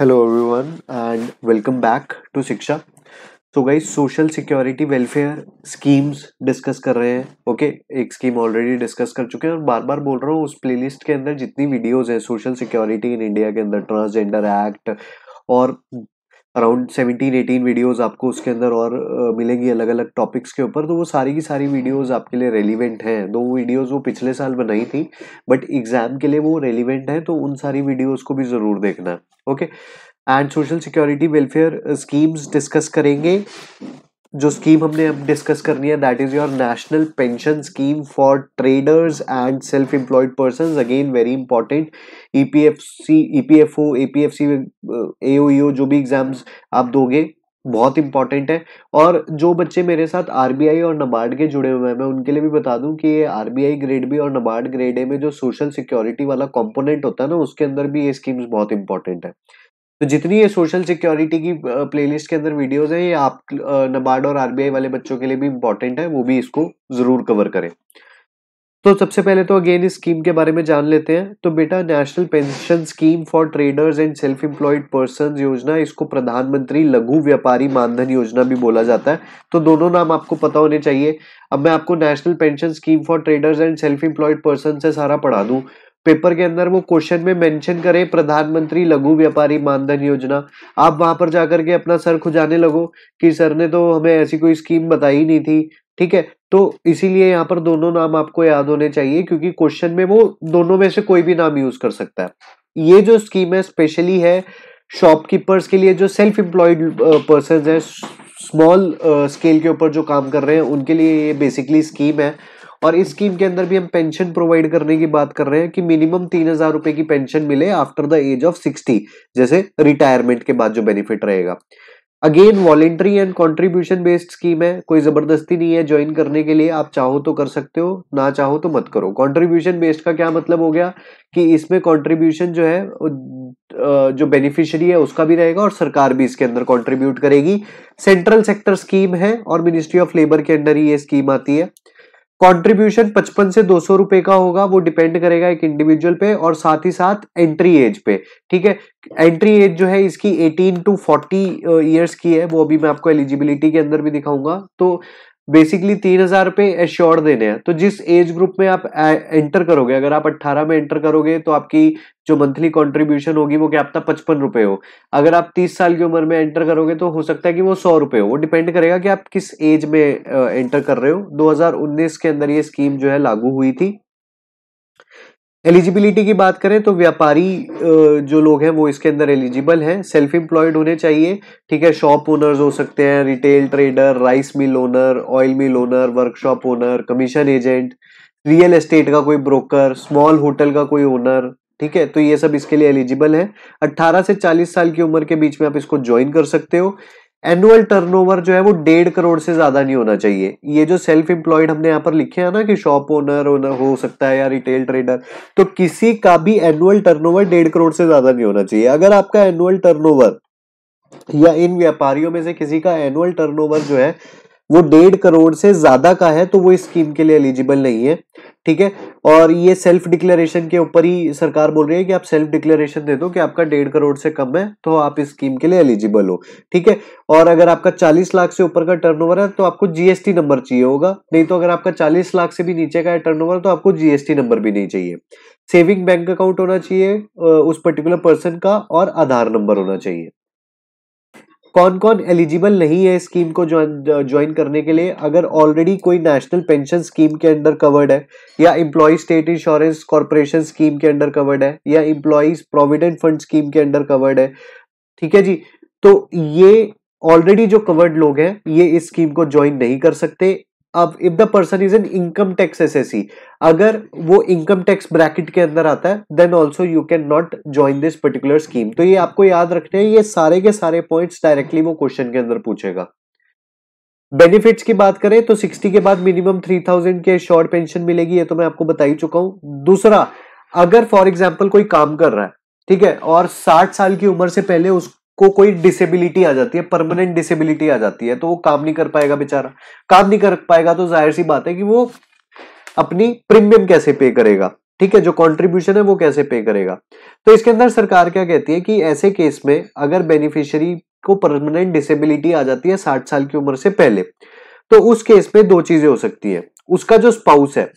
hello everyone and welcome back to Shiksha तो guys social security welfare schemes discuss कर रहे हैं ओके okay, एक स्कीम ऑलरेडी डिस्कस कर चुके हैं और बार बार बोल रहा हूँ उस प्लेलिस्ट के अंदर जितनी वीडियोस हैं सोशल सिक्योरिटी इन इंडिया के अंदर ट्रांसजेंडर एक्ट और अराउंड सेवनटीन एटीन वीडियोस आपको उसके अंदर और मिलेंगी अलग अलग टॉपिक्स के ऊपर तो वो सारी की सारी वीडियोस आपके लिए रेलिवेंट हैं दो वीडियोस वो पिछले साल बनाई थी बट एग्ज़ाम के लिए वो रेलिवेंट हैं तो उन सारी वीडियोस को भी ज़रूर देखना है okay and social security welfare schemes discuss करेंगे जो स्कीम हमने अब डिस्कस करनी है that is your national pension scheme for traders and self employed person again very important E P F C E P F O A P F C A जो भी exams आप दोगे बहुत important है और जो बच्चे मेरे साथ आरबीआई और नबार्ड के जुड़े हुए हैं मैं उनके लिए भी बता दूं कि ये आरबीआई ग्रेड बी और नबार्ड ग्रेड ए में जो सोशल सिक्योरिटी वाला कंपोनेंट होता है ना उसके अंदर भी ये स्कीम्स बहुत इंपॉर्टेंट है तो जितनी ये सोशल सिक्योरिटी की प्लेलिस्ट के अंदर वीडियोज है ये आप नबार्ड और आरबीआई वाले बच्चों के लिए भी इम्पोर्टेंट है वो भी इसको ज़रूर कवर करें तो सबसे पहले तो अगेन इस स्कीम के बारे में जान लेते हैं तो बेटा national pension scheme for traders and self employed person योजना इसको प्रधानमंत्री लघु व्यापारी मानधन योजना भी बोला जाता है तो दोनों नाम आपको पता होने चाहिए अब मैं आपको national pension scheme for traders and self employed person से सारा पढ़ा दूँ पेपर के अंदर वो क्वेश्चन में मेंशन करे प्रधानमंत्री लघु व्यापारी मानधन योजना आप वहां पर जाकर के अपना सर खुजाने लगो कि सर ने तो हमें ऐसी कोई स्कीम बताई नहीं थी ठीक है तो इसीलिए यहाँ पर दोनों नाम आपको याद होने चाहिए क्योंकि क्वेश्चन में वो दोनों में से कोई भी नाम यूज कर सकता है ये जो स्कीम है स्पेशली है शॉपकीपर्स के लिए जो सेल्फ एम्प्लॉयड पर्सन है स्मॉल स्केल के ऊपर जो काम कर रहे हैं उनके लिए ये बेसिकली स्कीम है और इस स्कीम के अंदर भी हम पेंशन प्रोवाइड करने की बात कर रहे हैं कि मिनिमम तीन हजार रुपए की पेंशन मिले after the age of sixty जैसे रिटायरमेंट के बाद जो बेनिफिट रहेगा again voluntary and contribution based scheme है कोई जबरदस्ती नहीं है ज्वाइन करने के लिए आप चाहो तो कर सकते हो ना चाहो तो मत करो कॉन्ट्रीब्यूशन बेस्ड का क्या मतलब हो गया कि इसमें कॉन्ट्रीब्यूशन जो है जो बेनिफिशियरी है उसका भी रहेगा और सरकार भी इसके अंदर कॉन्ट्रीब्यूट करेगी सेंट्रल सेक्टर स्कीम है और मिनिस्ट्री ऑफ लेबर के अंडर ही ये स्कीम आती है कंट्रीब्यूशन 55 से 200 रुपए का होगा वो डिपेंड करेगा एक इंडिविजुअल पे और साथ ही साथ एंट्री एज पे ठीक है एंट्री एज जो है इसकी 18 टू 40 इयर्स की है वो अभी मैं आपको एलिजिबिलिटी के अंदर भी दिखाऊंगा तो बेसिकली तीन हजार रुपए एश्योर देने हैं तो जिस एज ग्रुप में आप एंटर करोगे अगर आप अट्ठारह में एंटर करोगे तो आपकी जो मंथली कॉन्ट्रीब्यूशन होगी वो क्या आपका पचपन रुपए हो अगर आप तीस साल की उम्र में एंटर करोगे तो हो सकता है कि वो सौ रुपए हो वो डिपेंड करेगा कि आप किस एज में एंटर कर रहे हो 2019 के अंदर ये स्कीम जो है लागू हुई थी एलिजिबिलिटी की बात करें तो व्यापारी जो लोग हैं वो इसके अंदर एलिजिबल हैं सेल्फ एम्प्लॉयड होने चाहिए ठीक है शॉप ओनर्स हो सकते हैं retail trader rice mill owner oil mill owner workshop owner commission agent real estate का कोई ब्रोकर स्मॉल होटल का कोई ओनर ठीक है तो ये सब इसके लिए एलिजिबल है 18 से 40 साल की उम्र के बीच में आप इसको ज्वाइन कर सकते हो एनुअल टर्नओवर जो है वो डेढ़ करोड़ से ज्यादा नहीं होना चाहिए ये जो सेल्फ एम्प्लॉयड हमने यहाँ पर लिखे हैं ना कि शॉप ओनर ओनर हो सकता है या रिटेल ट्रेडर तो किसी का भी एनुअल टर्नओवर डेढ़ करोड़ से ज्यादा नहीं होना चाहिए अगर आपका एनुअल टर्नओवर या इन व्यापारियों में से किसी का एनुअल टर्नओवर जो है वो डेढ़ करोड़ से ज्यादा का है तो वो इस स्कीम के लिए एलिजिबल नहीं है ठीक है और ये सेल्फ डिक्लेरेशन के ऊपर ही सरकार बोल रही है कि आप सेल्फ डिक्लेरेशन दे दो कि आपका डेढ़ करोड़ से कम है तो आप इस स्कीम के लिए एलिजिबल हो ठीक है और अगर आपका 40 लाख से ऊपर का टर्नओवर है तो आपको जीएसटी नंबर चाहिए होगा नहीं तो अगर आपका 40 लाख से भी नीचे का है टर्नओवर तो आपको जीएसटी नंबर भी नहीं चाहिए सेविंग बैंक अकाउंट होना चाहिए उस पर्टिकुलर पर्सन का और आधार नंबर होना चाहिए कौन कौन एलिजिबल नहीं है स्कीम को ज्वाइन ज्वाइन करने के लिए अगर ऑलरेडी कोई नेशनल पेंशन स्कीम के अंडर कवर्ड है या employee state insurance corporation scheme के अंडर कवर्ड है या इम्प्लॉयज प्रोविडेंट फंड स्कीम के अंडर कवर्ड है ठीक है जी तो ये ऑलरेडी जो कवर्ड लोग हैं ये इस स्कीम को ज्वाइन नहीं कर सकते अब if the person is an income tax SSC अगर वो इनकम टैक्स ब्रैकेट के अंदर आता है then also you can not join this particular scheme तो ये आपको याद रखने हैं ये सारे के सारे पॉइंट्स डायरेक्टली वो क्वेश्चन के अंदर पूछेगा बेनिफिट्स की बात करें तो 60 के बाद मिनिमम 3000 के शॉर्ट पेंशन मिलेगी ये तो मैं आपको बता ही चुका हूं दूसरा अगर फॉर एग्जाम्पल कोई काम कर रहा है ठीक है और 60 साल की उम्र से पहले उस को कोई डिसेबिलिटी आ जाती है परमानेंट डिसेबिलिटी आ जाती है तो वो काम नहीं कर पाएगा बेचारा काम नहीं कर पाएगा तो जाहिर सी बात है कि वो अपनी प्रीमियम कैसे पे करेगा ठीक है जो कंट्रीब्यूशन है वो कैसे पे करेगा तो इसके अंदर सरकार क्या कहती है कि ऐसे केस में अगर बेनिफिशियरी को परमानेंट डिसेबिलिटी आ जाती है साठ साल की उम्र से पहले तो उस केस में दो चीजें हो सकती है उसका जो स्पाउस है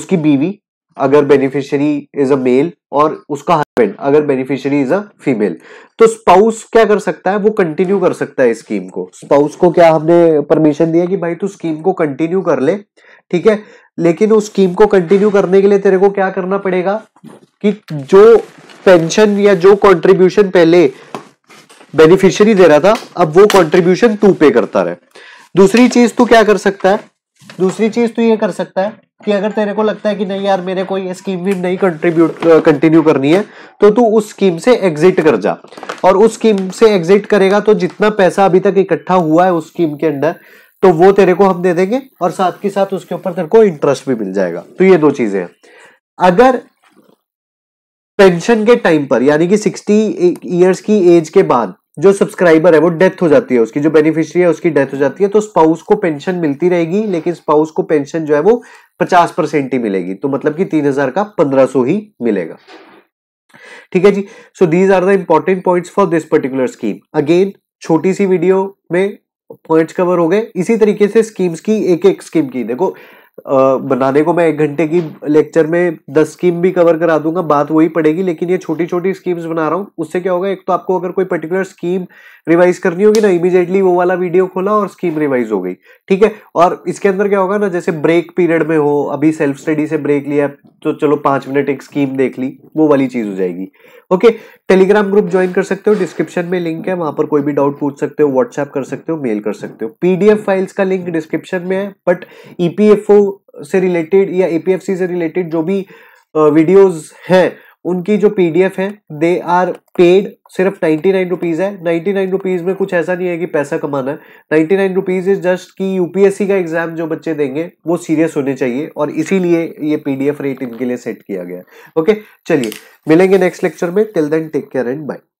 उसकी बीवी अगर बेनिफिशियरी इज अ मेल और उसका हस्बैंड अगर बेनिफिशियरी इज अ फीमेल तो स्पाउस क्या कर सकता है वो कंटिन्यू कर सकता है स्कीम को स्पाउस को क्या हमने परमिशन दिया कि भाई तू स्कीम को कंटिन्यू कर ले ठीक है लेकिन उस स्कीम को कंटिन्यू करने के लिए तेरे को क्या करना पड़ेगा कि जो पेंशन या जो कंट्रीब्यूशन पहले बेनिफिशियरी दे रहा था अब वो कंट्रीब्यूशन तू पे करता रहे दूसरी चीज तू क्या कर सकता है दूसरी चीज तू ये कर सकता है कि अगर तेरे को लगता है कि नहीं यार मेरे को ये स्कीम भी नहीं कंट्रीब्यूट कंटिन्यू करनी है तो तू उस स्कीम से एग्जिट कर जा और उस स्कीम से एग्जिट करेगा तो जितना पैसा अभी तक इकट्ठा हुआ है उस स्कीम के अंदर तो वो तेरे को हम दे देंगे और साथ के साथ उसके ऊपर तेरे को इंटरेस्ट भी मिल जाएगा तो ये दो चीजें हैं अगर पेंशन के टाइम पर यानी कि सिक्सटी ईयर्स की एज के बाद जो सब्सक्राइबर है वो डेथ हो जाती है उसकी जो बेनिफिशियरी है उसकी डेथ हो जाती है तो स्पाउस को पेंशन मिलती रहेगी लेकिन स्पाउस को पेंशन जो है वो पचास परसेंट ही मिलेगी तो मतलब कि तीन हजार का पंद्रह सो ही मिलेगा ठीक है जी so these are the important points for this particular scheme again छोटी सी वीडियो में पॉइंट्स कवर हो गए इसी तरीके से स्कीम्स की एक एक स्कीम की देखो बनाने को मैं एक घंटे की लेक्चर में दस स्कीम भी कवर करा दूंगा बात वही पड़ेगी लेकिन ये छोटी छोटी स्कीम्स बना रहा हूँ उससे क्या होगा एक तो आपको अगर कोई पर्टिकुलर स्कीम रिवाइज करनी होगी ना इमीजिएटली वो वाला वीडियो खोला और स्कीम रिवाइज हो गई ठीक है और इसके अंदर क्या होगा ना जैसे ब्रेक पीरियड में हो अभी सेल्फ स्टडी से ब्रेक लिया तो चलो पांच मिनट एक स्कीम देख ली वो वाली चीज हो जाएगी ओके टेलीग्राम ग्रुप ज्वाइन कर सकते हो डिस्क्रिप्शन में लिंक है वहां पर कोई भी डाउट पूछ सकते हो व्हाट्सएप कर सकते हो मेल कर सकते हो पीडीएफ फाइल्स का लिंक डिस्क्रिप्शन में है बट ईपीएफओ e से रिलेटेड या एपीएफसी से रिलेटेड जो भी वीडियोस हैं उनकी जो पीडीएफ है दे आर पेड सिर्फ नाइन्टी नाइन रुपीज़ है नाइन्टी नाइन रुपीज़ में कुछ ऐसा नहीं है कि पैसा कमाना है ninety nine rupees is just कि यूपीएससी का एग्जाम जो बच्चे देंगे वो सीरियस होने चाहिए और इसीलिए ये पीडीएफ रेट इनके लिए सेट किया गया है ओके चलिए मिलेंगे नेक्स्ट लेक्चर में till then take care and bye